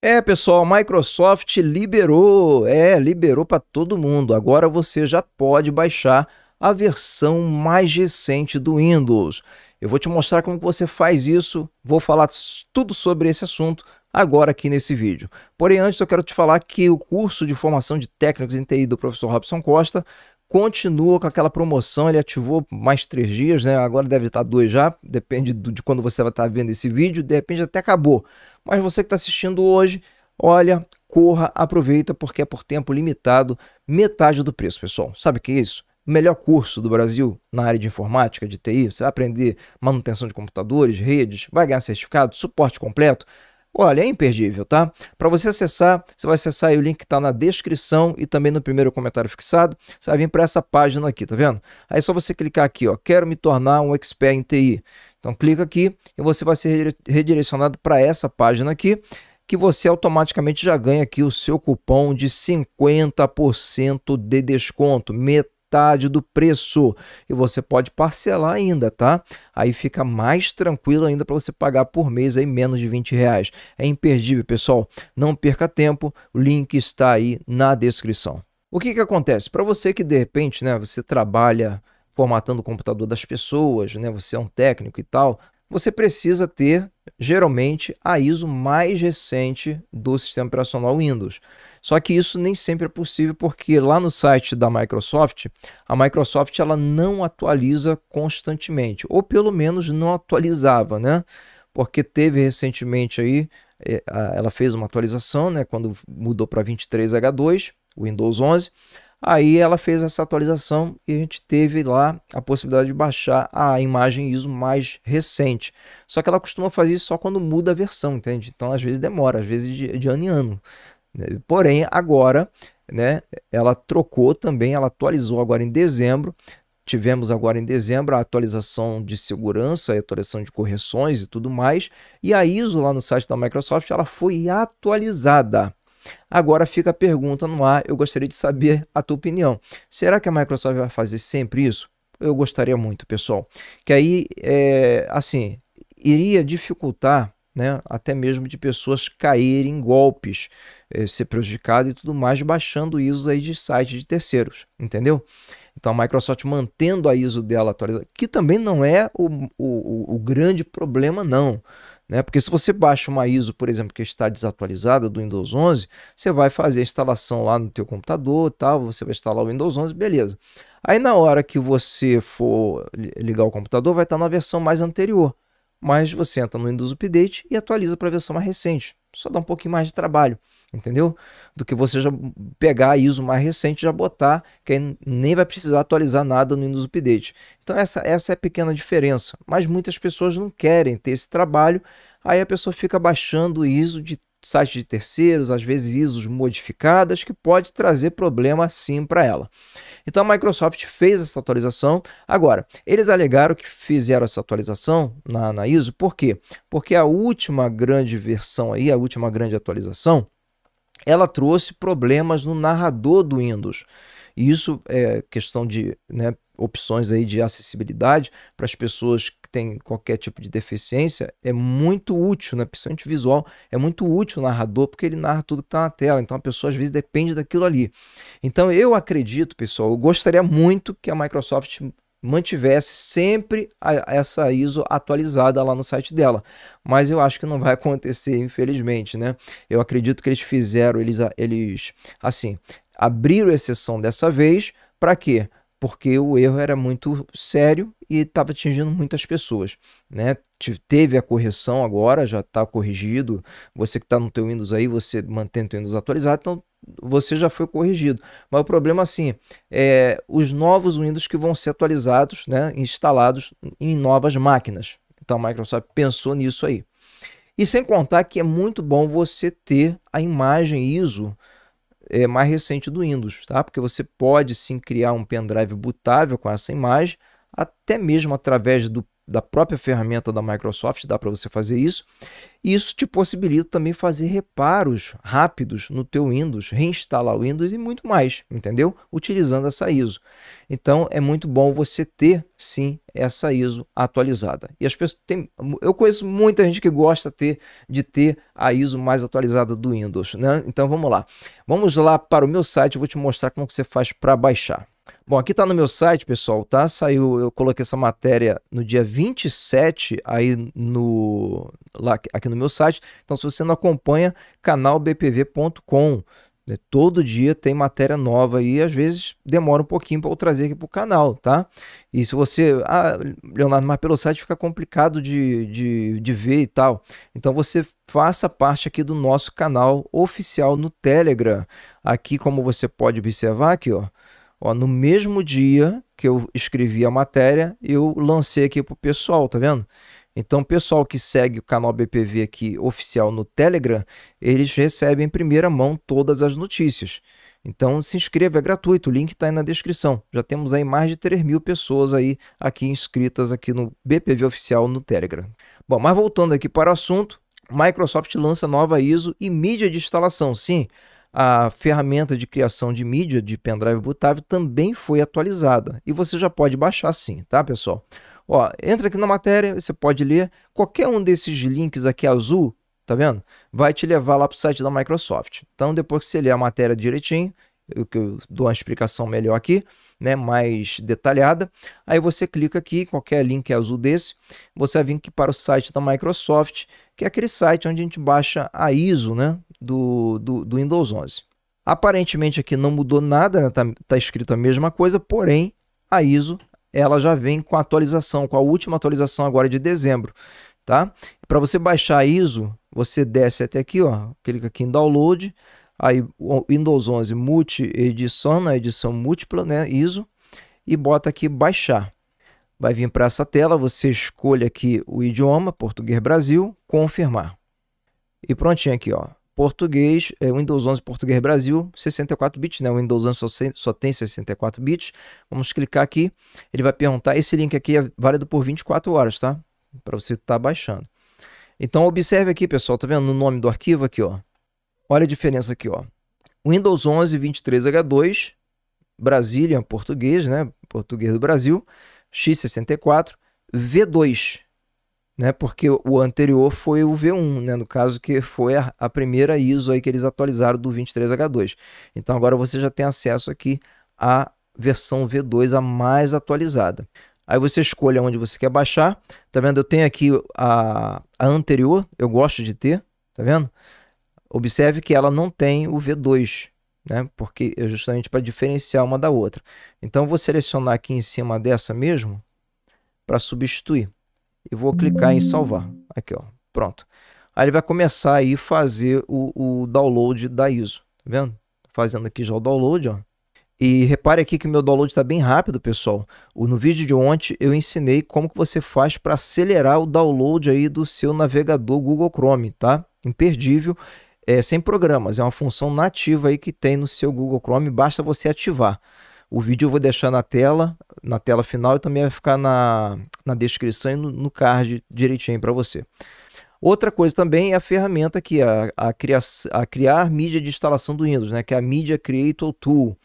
É, pessoal, a Microsoft liberou, é, liberou para todo mundo. Agora você já pode baixar a versão mais recente do Windows. Eu vou te mostrar como você faz isso, vou falar tudo sobre esse assunto agora aqui nesse vídeo. Porém, antes eu quero te falar que o curso de formação de técnicos em TI do professor Robson Costa continua com aquela promoção, ele ativou mais três dias, né? Agora deve estar dois já, depende de quando você vai estar vendo esse vídeo, de repente até acabou. Mas você que está assistindo hoje, olha, corra, aproveita, porque é por tempo limitado metade do preço, pessoal. Sabe o que é isso? O melhor curso do Brasil na área de informática, de TI. Você vai aprender manutenção de computadores, redes, vai ganhar certificado, suporte completo. Olha, é imperdível, tá? Para você acessar, você vai acessar o link que está na descrição e também no primeiro comentário fixado. Você vai vir para essa página aqui, tá vendo? Aí é só você clicar aqui, ó. Quero me tornar um expert em TI. Então clica aqui e você vai ser redirecionado para essa página aqui que você automaticamente já ganha aqui o seu cupom de 50% de desconto, metade metade do preço. E você pode parcelar ainda, tá? Aí fica mais tranquilo ainda para você pagar por mês aí menos de 20 reais. É imperdível, pessoal. Não perca tempo, o link está aí na descrição. O que, que acontece? Para você que de repente né, você trabalha formatando o computador das pessoas, né, você é um técnico e tal, você precisa ter geralmente a ISO mais recente do sistema operacional Windows. Só que isso nem sempre é possível porque lá no site da Microsoft, a Microsoft ela não atualiza constantemente, ou pelo menos não atualizava, né? Porque teve recentemente aí, eh, ela fez uma atualização, né, quando mudou para 23H2, Windows 11, Aí ela fez essa atualização e a gente teve lá a possibilidade de baixar a imagem ISO mais recente. Só que ela costuma fazer isso só quando muda a versão, entende? Então às vezes demora, às vezes de, de ano em ano. Né? Porém, agora, né, ela trocou também, ela atualizou agora em dezembro. Tivemos agora em dezembro a atualização de segurança, a atualização de correções e tudo mais. E a ISO lá no site da Microsoft, ela foi atualizada. Agora fica a pergunta no ar, eu gostaria de saber a tua opinião. Será que a Microsoft vai fazer sempre isso? Eu gostaria muito, pessoal. Que aí, é, assim, iria dificultar né, até mesmo de pessoas caírem em golpes, é, ser prejudicado e tudo mais, baixando ISO aí de sites de terceiros, entendeu? Então a Microsoft mantendo a ISO dela atualizada, que também não é o, o, o grande problema, não. Né? Porque se você baixa uma ISO, por exemplo, que está desatualizada do Windows 11, você vai fazer a instalação lá no teu computador, tal, tá? você vai instalar o Windows 11, beleza. Aí na hora que você for ligar o computador, vai estar na versão mais anterior. Mas você entra no Windows Update e atualiza para a versão mais recente. Só dá um pouquinho mais de trabalho entendeu? Do que você já pegar a ISO mais recente já botar, que aí nem vai precisar atualizar nada no Windows Update. Então essa, essa é a pequena diferença, mas muitas pessoas não querem ter esse trabalho, aí a pessoa fica baixando ISO de sites de terceiros, às vezes ISOs modificadas, que pode trazer problema sim para ela. Então a Microsoft fez essa atualização. Agora, eles alegaram que fizeram essa atualização na, na ISO, por quê? Porque a última grande versão aí, a última grande atualização, ela trouxe problemas no narrador do Windows. E isso é questão de né, opções aí de acessibilidade para as pessoas que têm qualquer tipo de deficiência. É muito útil, né, principalmente visual, é muito útil o narrador porque ele narra tudo que está na tela. Então a pessoa às vezes depende daquilo ali. Então eu acredito, pessoal, eu gostaria muito que a Microsoft mantivesse sempre a, essa ISO atualizada lá no site dela. Mas eu acho que não vai acontecer, infelizmente, né? Eu acredito que eles fizeram, eles, eles assim, abriram exceção dessa vez, para quê? Porque o erro era muito sério e estava atingindo muitas pessoas, né? Teve a correção agora, já está corrigido. Você que está no teu Windows aí, você mantém o teu Windows atualizado, então você já foi corrigido. Mas o problema assim é os novos Windows que vão ser atualizados, né, instalados em novas máquinas. Então a Microsoft pensou nisso aí. E sem contar que é muito bom você ter a imagem ISO é, mais recente do Windows, tá? Porque você pode sim criar um pendrive bootável com essa imagem, até mesmo através do da própria ferramenta da Microsoft, dá para você fazer isso. E isso te possibilita também fazer reparos rápidos no teu Windows, reinstalar o Windows e muito mais, entendeu? Utilizando essa ISO. Então é muito bom você ter sim essa ISO atualizada. E as pessoas tem, eu conheço muita gente que gosta ter, de ter a ISO mais atualizada do Windows, né? Então vamos lá. Vamos lá para o meu site, eu vou te mostrar como que você faz para baixar. Bom, aqui está no meu site, pessoal, tá? Saiu, eu coloquei essa matéria no dia 27 aí no lá aqui no meu site. Então se você não acompanha, canalbpv.com. Né? Todo dia tem matéria nova e às vezes demora um pouquinho para eu trazer aqui para o canal, tá? E se você. Ah, Leonardo, mas pelo site fica complicado de, de, de ver e tal. Então você faça parte aqui do nosso canal oficial no Telegram. Aqui, como você pode observar, aqui, ó. Ó, no mesmo dia que eu escrevi a matéria, eu lancei aqui pro pessoal, tá vendo? Então, pessoal que segue o canal BPV aqui oficial no Telegram, eles recebem em primeira mão todas as notícias. Então, se inscreva, é gratuito, o link está aí na descrição. Já temos aí mais de 3 mil pessoas aí aqui inscritas aqui no BPV oficial no Telegram. Bom, mas voltando aqui para o assunto, Microsoft lança nova ISO e mídia de instalação. Sim, a ferramenta de criação de mídia de pendrive bootável também foi atualizada e você já pode baixar sim, tá pessoal? Ó, entra aqui na matéria, você pode ler qualquer um desses links aqui azul, tá vendo? Vai te levar lá para o site da Microsoft. Então depois que você ler a matéria direitinho, eu, eu dou uma explicação melhor aqui, né, mais detalhada. Aí você clica aqui, qualquer link é azul desse, você vai vir aqui para o site da Microsoft, que é aquele site onde a gente baixa a ISO, né, do, do, do Windows 11. Aparentemente aqui não mudou nada, está né? Tá, tá escrito a mesma coisa, porém a ISO ela já vem com a atualização, com a última atualização agora de dezembro, tá? Para você baixar a ISO, você desce até aqui, ó, clica aqui em download, aí Windows 11 multi edição, na né? edição múltipla, né, ISO, e bota aqui baixar. Vai vir para essa tela, você escolhe aqui o idioma, português Brasil, confirmar. E prontinho aqui, ó português, é, Windows 11 português Brasil, 64 bits, né? O Windows 11 só, só tem 64 bits. Vamos clicar aqui, ele vai perguntar, esse link aqui é válido por 24 horas, tá? Para você estar tá baixando. Então observe aqui, pessoal, tá vendo no nome do arquivo aqui, ó. Olha a diferença aqui, ó. Windows 11 23H2, Brasília, português, né? Português do Brasil, X64, V2, né? Porque o anterior foi o V1, né? No caso que foi a, a primeira ISO aí que eles atualizaram do 23H2. Então agora você já tem acesso aqui à versão V2, a mais atualizada. Aí você escolhe onde você quer baixar. Tá vendo? Eu tenho aqui a, a anterior, eu gosto de ter, tá vendo? Observe que ela não tem o V2, né? Porque é justamente para diferenciar uma da outra. Então vou selecionar aqui em cima dessa mesmo para substituir e vou clicar em salvar. Aqui, ó. Pronto. Aí ele vai começar aí fazer o, o download da ISO. Tá vendo? fazendo aqui já o download, ó. E repare aqui que o meu download está bem rápido, pessoal. No vídeo de ontem eu ensinei como que você faz para acelerar o download aí do seu navegador Google Chrome, tá? Imperdível, é, sem programas, é uma função nativa aí que tem no seu Google Chrome, basta você ativar. O vídeo eu vou deixar na tela, na tela final e também vai ficar na, na descrição e no, no card direitinho para você. Outra coisa também é a ferramenta aqui, a, a, criar, a criar mídia de instalação do Windows, né? que é a Media Creator Tool.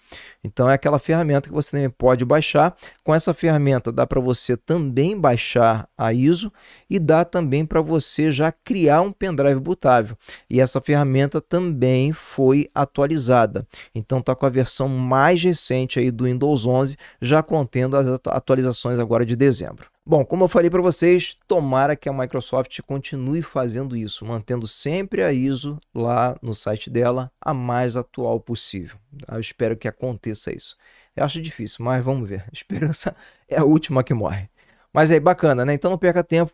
Então é aquela ferramenta que você também pode baixar. Com essa ferramenta dá para você também baixar a ISO e dá também para você já criar um pendrive bootável. E essa ferramenta também foi atualizada. Então está com a versão mais recente aí do Windows 11, já contendo as atualizações agora de dezembro. Bom, como eu falei para vocês, tomara que a Microsoft continue fazendo isso, mantendo sempre a ISO lá no site dela a mais atual possível. Eu espero que aconteça isso. Eu acho difícil, mas vamos ver. esperança é a última que morre. Mas aí, é bacana, né? Então não perca tempo.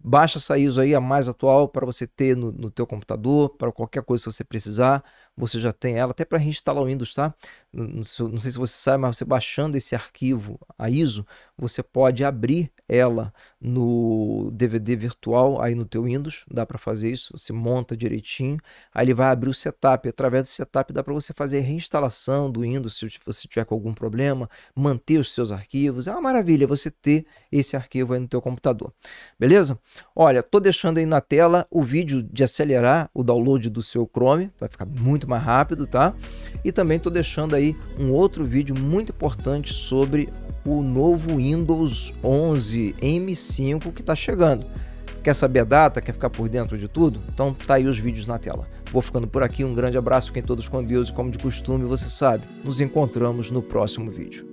Baixa essa ISO aí, a mais atual, para você ter no, no teu computador, para qualquer coisa que você precisar você já tem ela, até para reinstalar o Windows, tá? Não sei se você sabe, mas você baixando esse arquivo, a ISO, você pode abrir ela no DVD virtual aí no teu Windows, dá para fazer isso, você monta direitinho, aí ele vai abrir o setup, através do setup dá para você fazer reinstalação do Windows se você tiver com algum problema, manter os seus arquivos, é uma maravilha você ter esse arquivo aí no teu computador, beleza? Olha, tô deixando aí na tela o vídeo de acelerar o download do seu Chrome, vai ficar muito mais rápido, tá? E também estou deixando aí um outro vídeo muito importante sobre o novo Windows 11 M5 que está chegando. Quer saber a data? Quer ficar por dentro de tudo? Então tá aí os vídeos na tela. Vou ficando por aqui, um grande abraço, fiquem todos com Deus e como de costume, você sabe, nos encontramos no próximo vídeo.